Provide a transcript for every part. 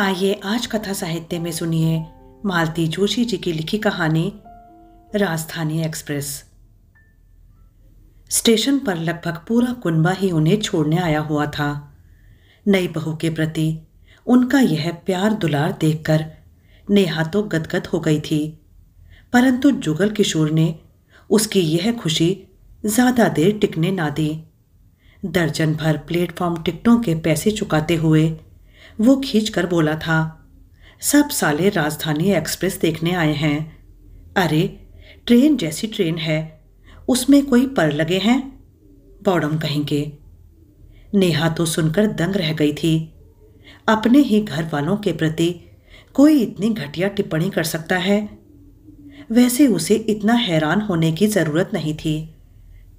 आइए आज कथा साहित्य में सुनिए मालती जोशी जी की लिखी कहानी राजधानी एक्सप्रेस स्टेशन पर लगभग पूरा कुनबा ही उन्हें छोड़ने आया हुआ था नई बहू के प्रति उनका यह प्यार दुलार देखकर नेहा तो गदगद हो गई थी परंतु जुगल किशोर ने उसकी यह खुशी ज़्यादा देर टिकने ना दी दर्जन भर प्लेटफॉर्म टिकटों के पैसे चुकाते हुए वो खींच कर बोला था सब साले राजधानी एक्सप्रेस देखने आए हैं अरे ट्रेन जैसी ट्रेन है उसमें कोई पर लगे हैं बॉडम कहेंगे नेहा तो सुनकर दंग रह गई थी अपने ही घर वालों के प्रति कोई इतनी घटिया टिप्पणी कर सकता है वैसे उसे इतना हैरान होने की ज़रूरत नहीं थी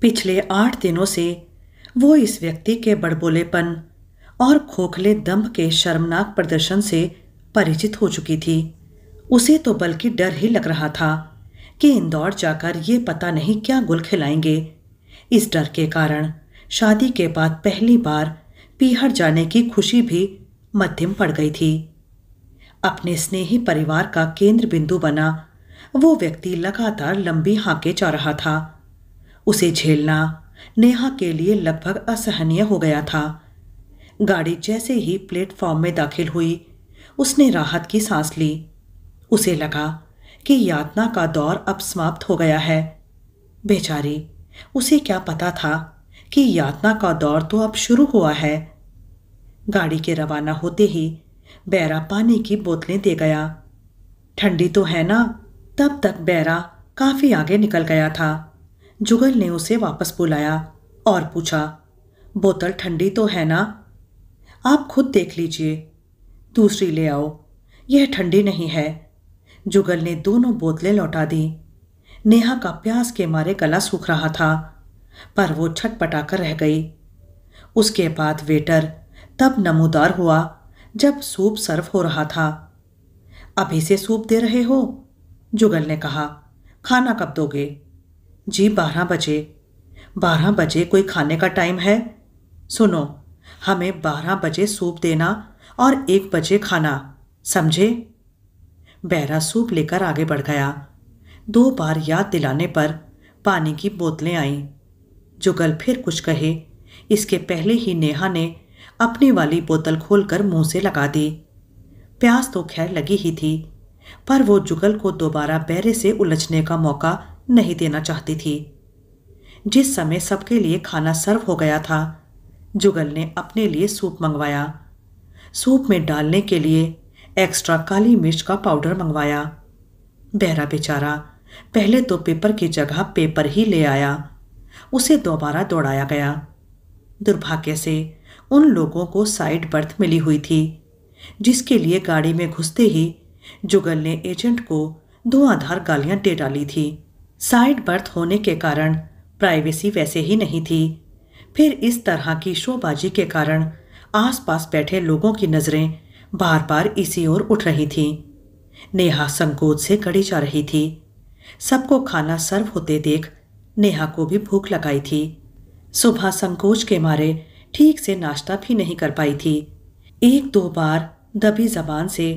पिछले आठ दिनों से वो इस व्यक्ति के बड़बोलेपन और खोखले दम्भ के शर्मनाक प्रदर्शन से परिचित हो चुकी थी उसे तो बल्कि डर ही लग रहा था कि इंदौर जाकर ये पता नहीं क्या गुल खिलाएंगे इस डर के कारण शादी के बाद पहली बार पीहर जाने की खुशी भी मध्यम पड़ गई थी अपने स्नेही परिवार का केंद्र बिंदु बना वो व्यक्ति लगातार लंबी हाके जा रहा था उसे झेलना नेहा के लिए लगभग असहनीय हो गया था गाड़ी जैसे ही प्लेटफॉर्म में दाखिल हुई उसने राहत की सांस ली उसे लगा कि यातना का दौर अब समाप्त हो गया है बेचारी उसे क्या पता था कि यातना का दौर तो अब शुरू हुआ है गाड़ी के रवाना होते ही बैरा पानी की बोतलें दे गया ठंडी तो है ना तब तक बैरा काफ़ी आगे निकल गया था जुगल ने उसे वापस बुलाया और पूछा बोतल ठंडी तो है ना आप खुद देख लीजिए दूसरी ले आओ यह ठंडी नहीं है जुगल ने दोनों बोतलें लौटा दी नेहा का प्यास के मारे गला सूख रहा था पर वो छटपटाकर रह गई उसके बाद वेटर तब नमोदार हुआ जब सूप सर्व हो रहा था अभी से सूप दे रहे हो जुगल ने कहा खाना कब दोगे जी बारह बजे बारह बजे कोई खाने का टाइम है सुनो हमें बारह बजे सूप देना और एक बजे खाना समझे बैरा सूप लेकर आगे बढ़ गया दो बार याद दिलाने पर पानी की बोतलें आईं जुगल फिर कुछ कहे इसके पहले ही नेहा ने अपनी वाली बोतल खोलकर मुंह से लगा दी प्यास तो खैर लगी ही थी पर वो जुगल को दोबारा बैरे से उलझने का मौका नहीं देना चाहती थी जिस समय सबके लिए खाना सर्व हो गया था जुगल ने अपने लिए सूप मंगवाया सूप में डालने के लिए एक्स्ट्रा काली मिर्च का पाउडर मंगवाया बहरा बेचारा पहले तो पेपर की जगह पेपर ही ले आया उसे दोबारा दौड़ाया गया दुर्भाग्य से उन लोगों को साइड बर्थ मिली हुई थी जिसके लिए गाड़ी में घुसते ही जुगल ने एजेंट को दो आधार गालियां दे डाली थी साइड बर्थ होने के कारण प्राइवेसी वैसे ही नहीं थी फिर इस तरह की शोबाजी के कारण आसपास बैठे लोगों की नज़रें बार बार इसी ओर उठ रही थीं नेहा संकोच से कड़ी जा रही थी सबको खाना सर्व होते देख नेहा को भी भूख लगाई थी सुबह संकोच के मारे ठीक से नाश्ता भी नहीं कर पाई थी एक दो बार दबी जबान से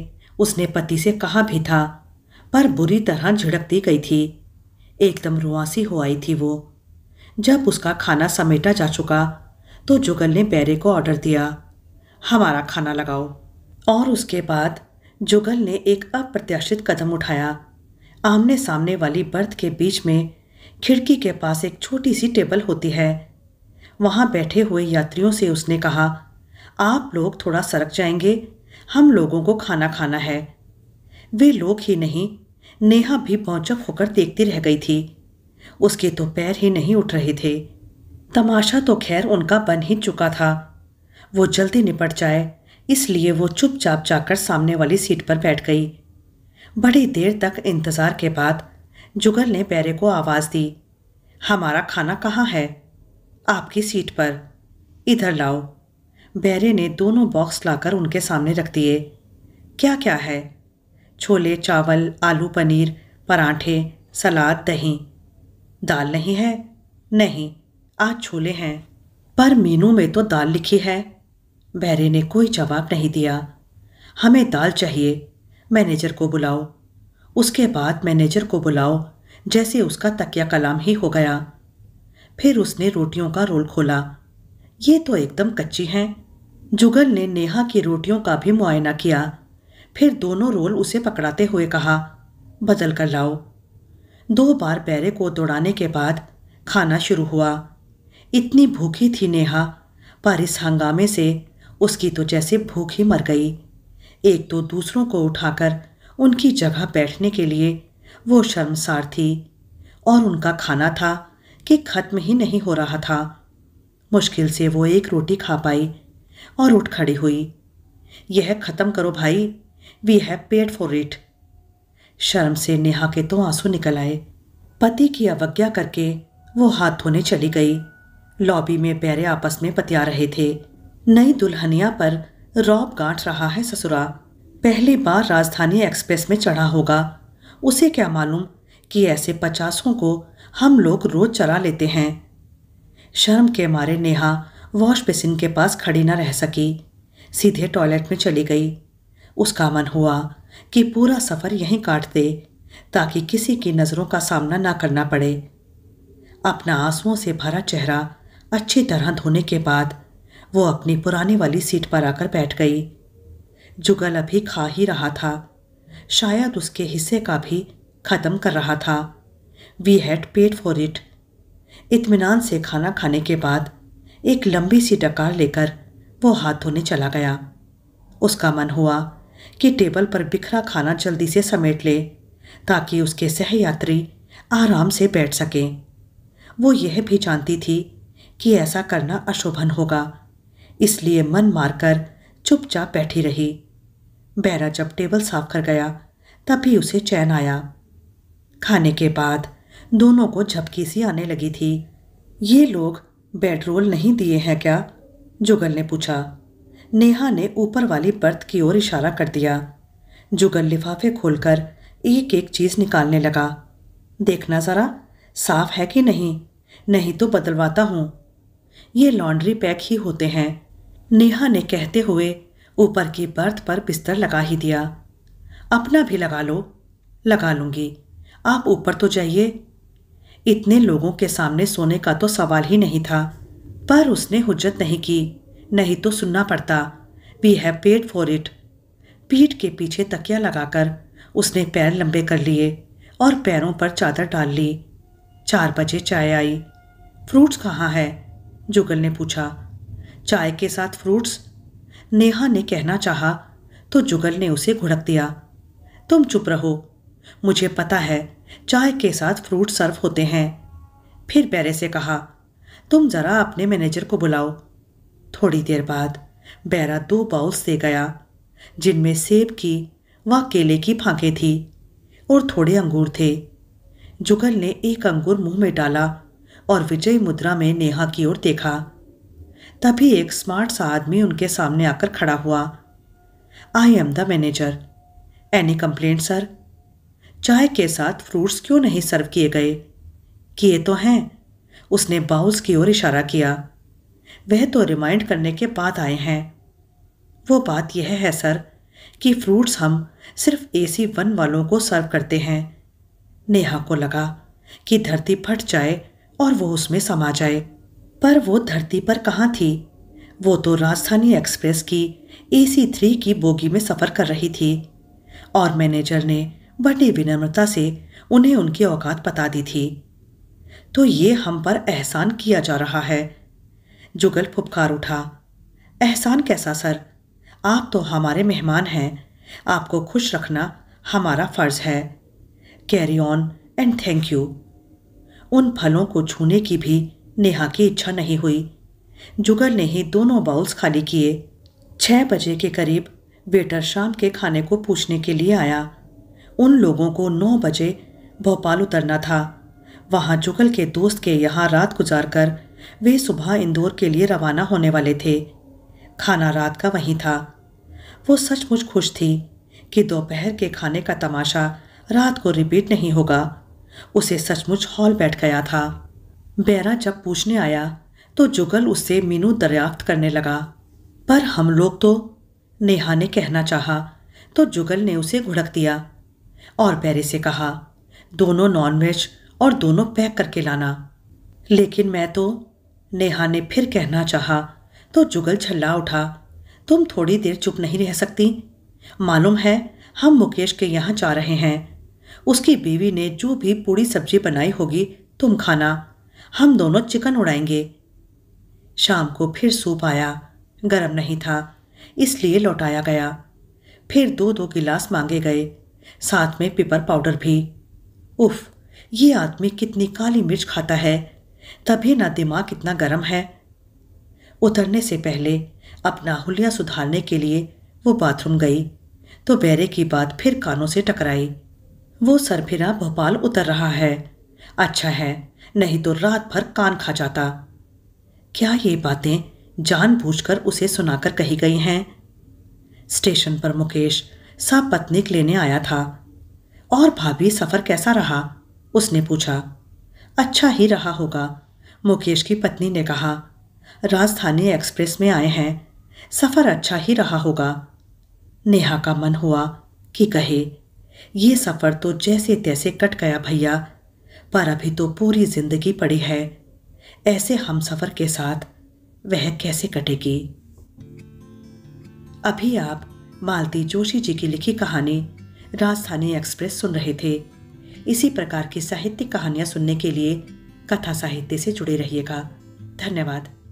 उसने पति से कहा भी था पर बुरी तरह झिड़क दी गई थी एकदम रुआसी हो आई थी वो जब उसका खाना समेटा जा चुका तो जुगल ने बैरे को ऑर्डर दिया हमारा खाना लगाओ और उसके बाद जुगल ने एक अप्रत्याशित कदम उठाया आमने सामने वाली बर्थ के बीच में खिड़की के पास एक छोटी सी टेबल होती है वहाँ बैठे हुए यात्रियों से उसने कहा आप लोग थोड़ा सरक जाएंगे हम लोगों को खाना खाना है वे लोग ही नहीं नेहा भी पहुँचक होकर देखती रह गई थी उसके तो पैर ही नहीं उठ रहे थे तमाशा तो खैर उनका बन ही चुका था वो जल्दी निपट जाए इसलिए वो चुपचाप जाकर सामने वाली सीट पर बैठ गई बड़ी देर तक इंतज़ार के बाद जुगल ने बैरे को आवाज़ दी हमारा खाना कहाँ है आपकी सीट पर इधर लाओ बैरे ने दोनों बॉक्स लाकर उनके सामने रख दिए क्या क्या है छोले चावल आलू पनीर पराठे सलाद दही दाल नहीं है नहीं आज छोले हैं पर मेनू में तो दाल लिखी है बैरे ने कोई जवाब नहीं दिया हमें दाल चाहिए मैनेजर को बुलाओ उसके बाद मैनेजर को बुलाओ जैसे उसका तकिया कलाम ही हो गया फिर उसने रोटियों का रोल खोला ये तो एकदम कच्ची हैं जुगल ने नेहा की रोटियों का भी मुआयना किया फिर दोनों रोल उसे पकड़ाते हुए कहा बदल कर लाओ दो बार पैरे को दौड़ाने के बाद खाना शुरू हुआ इतनी भूखी थी नेहा पर इस हंगामे से उसकी तो जैसे भूख ही मर गई एक तो दूसरों को उठाकर उनकी जगह बैठने के लिए वो शर्मसार थी और उनका खाना था कि खत्म ही नहीं हो रहा था मुश्किल से वो एक रोटी खा पाई और उठ खड़ी हुई यह ख़त्म करो भाई we have paid for it शर्म से नेहा के तो आंसू निकल आए पति की अवज्ञा करके वो हाथ धोने चली गई लॉबी में पैरे आपस में पतिया रहे थे नई दुल्हनिया पर रॉब गांठ रहा है ससुरा पहली बार राजधानी एक्सप्रेस में चढ़ा होगा उसे क्या मालूम कि ऐसे पचासों को हम लोग रोज चला लेते हैं शर्म के मारे नेहा वॉश बेसिन के पास खड़ी न रह सकी सीधे टॉयलेट में चली गई उसका मन हुआ कि पूरा सफ़र यहीं काट दे ताकि किसी की नज़रों का सामना ना करना पड़े अपना आंसुओं से भरा चेहरा अच्छी तरह धोने के बाद वो अपनी पुराने वाली सीट पर आकर बैठ गई जुगल अभी खा ही रहा था शायद उसके हिस्से का भी ख़त्म कर रहा था we had paid for it इतमान से खाना खाने के बाद एक लंबी सी डकार लेकर वो हाथ धोने चला गया उसका मन हुआ कि टेबल पर बिखरा खाना जल्दी से समेट ले ताकि उसके सहयात्री आराम से बैठ सकें वो यह भी जानती थी कि ऐसा करना अशोभन होगा इसलिए मन मारकर चुपचाप बैठी रही बैरा जब टेबल साफ कर गया तभी उसे चैन आया खाने के बाद दोनों को झपकी सी आने लगी थी ये लोग बेडरोल नहीं दिए हैं क्या जुगल ने पूछा नेहा ने ऊपर वाली बर्थ की ओर इशारा कर दिया जुगल लिफाफे खोलकर एक एक चीज़ निकालने लगा देखना ज़रा साफ है कि नहीं नहीं तो बदलवाता हूँ ये लॉन्ड्री पैक ही होते हैं नेहा ने कहते हुए ऊपर की बर्थ पर बिस्तर लगा ही दिया अपना भी लगा लो लगा लूंगी आप ऊपर तो जाइए इतने लोगों के सामने सोने का तो सवाल ही नहीं था पर उसने हुज्जत नहीं की नहीं तो सुनना पड़ता we have paid for it पीठ के पीछे तकिया लगाकर उसने पैर लंबे कर लिए और पैरों पर चादर डाल ली चार बजे चाय आई फ्रूट्स कहाँ है जुगल ने पूछा चाय के साथ फ्रूट्स नेहा ने कहना चाहा तो जुगल ने उसे घुड़क दिया तुम चुप रहो मुझे पता है चाय के साथ फ्रूट सर्व होते हैं फिर बैरे से कहा तुम ज़रा अपने मैनेजर को बुलाओ थोड़ी देर बाद बैरा दो बाउल्स दे गया जिनमें सेब की व केले की फांके थी और थोड़े अंगूर थे जुगल ने एक अंगूर मुंह में डाला और विजय मुद्रा में नेहा की ओर देखा तभी एक स्मार्ट सा आदमी उनके सामने आकर खड़ा हुआ I am the manager any complaint sir चाय के साथ फ्रूट्स क्यों नहीं सर्व किए गए किए तो हैं उसने बाउल्स की ओर इशारा किया वह तो रिमाइंड करने के बाद आए हैं वो बात यह है सर कि फ्रूट्स हम सिर्फ ए सी वन वालों को सर्व करते हैं नेहा को लगा कि धरती फट जाए और वो उसमें समा जाए पर वो धरती पर कहाँ थी वो तो राजधानी एक्सप्रेस की ए सी थ्री की बोगी में सफ़र कर रही थी और मैनेजर ने बड़ी विनम्रता से उन्हें उनकी औकात बता दी थी तो ये हम पर एहसान किया जा रहा है जुगल फुपकार उठा एहसान कैसा सर आप तो हमारे मेहमान हैं आपको खुश रखना हमारा फ़र्ज़ है carry on and thank you उन फलों को छूने की भी नेहा की इच्छा नहीं हुई जुगल ने ही दोनों बाउल्स खाली किए छः बजे के करीब वेटर शाम के खाने को पूछने के लिए आया उन लोगों को नौ बजे भोपाल उतरना था वहाँ जुगल के दोस्त के यहाँ रात गुजार कर वे सुबह इंदौर के लिए रवाना होने वाले थे खाना रात का वहीं था वो सचमुच खुश थी कि दोपहर के खाने का तमाशा रात को रिपीट नहीं होगा उसे सचमुच हॉल बैठ गया था बैरा जब पूछने आया तो जुगल उससे मीनू दरियाफ्त करने लगा पर हम लोग तो नेहा ने कहना चाहा तो जुगल ने उसे घुड़क दिया और बैरे से कहा दोनों नॉनवेज और दोनों पैक करके लाना लेकिन मैं तो नेहा ने फिर कहना चाहा तो जुगल छल्ला उठा तुम थोड़ी देर चुप नहीं रह सकती मालूम है हम मुकेश के यहाँ जा रहे हैं उसकी बीवी ने जो भी पूरी सब्जी बनाई होगी तुम खाना हम दोनों चिकन उड़ाएंगे शाम को फिर सूप आया गर्म नहीं था इसलिए लौटाया गया फिर दो दो गिलास मांगे गए साथ में पेपर पाउडर भी उफ ये आदमी कितनी काली मिर्च खाता है तभी ना दिमाग इतना गर्म है उतरने से पहले अपना हुलिया सुधारने के लिए वो बाथरूम गई तो बैरे की बात फिर कानों से टकराई वो सरफिरा भोपाल उतर रहा है अच्छा है नहीं तो रात भर कान खा जाता क्या ये बातें जानबूझकर उसे सुनाकर कही गई हैं स्टेशन पर मुकेश सब पत्निक लेने आया था और भाभी सफ़र कैसा रहा उसने पूछा अच्छा ही रहा होगा मुकेश की पत्नी ने कहा राजधानी एक्सप्रेस में आए हैं सफ़र अच्छा ही रहा होगा नेहा का मन हुआ कि कहे ये सफ़र तो जैसे तैसे कट गया भैया पर अभी तो पूरी ज़िंदगी पड़ी है ऐसे हम सफ़र के साथ वह कैसे कटेगी अभी आप मालती जोशी जी की लिखी कहानी राजधानी एक्सप्रेस सुन रहे थे इसी प्रकार की साहित्यिक कहानियां सुनने के लिए कथा साहित्य से जुड़े रहिएगा धन्यवाद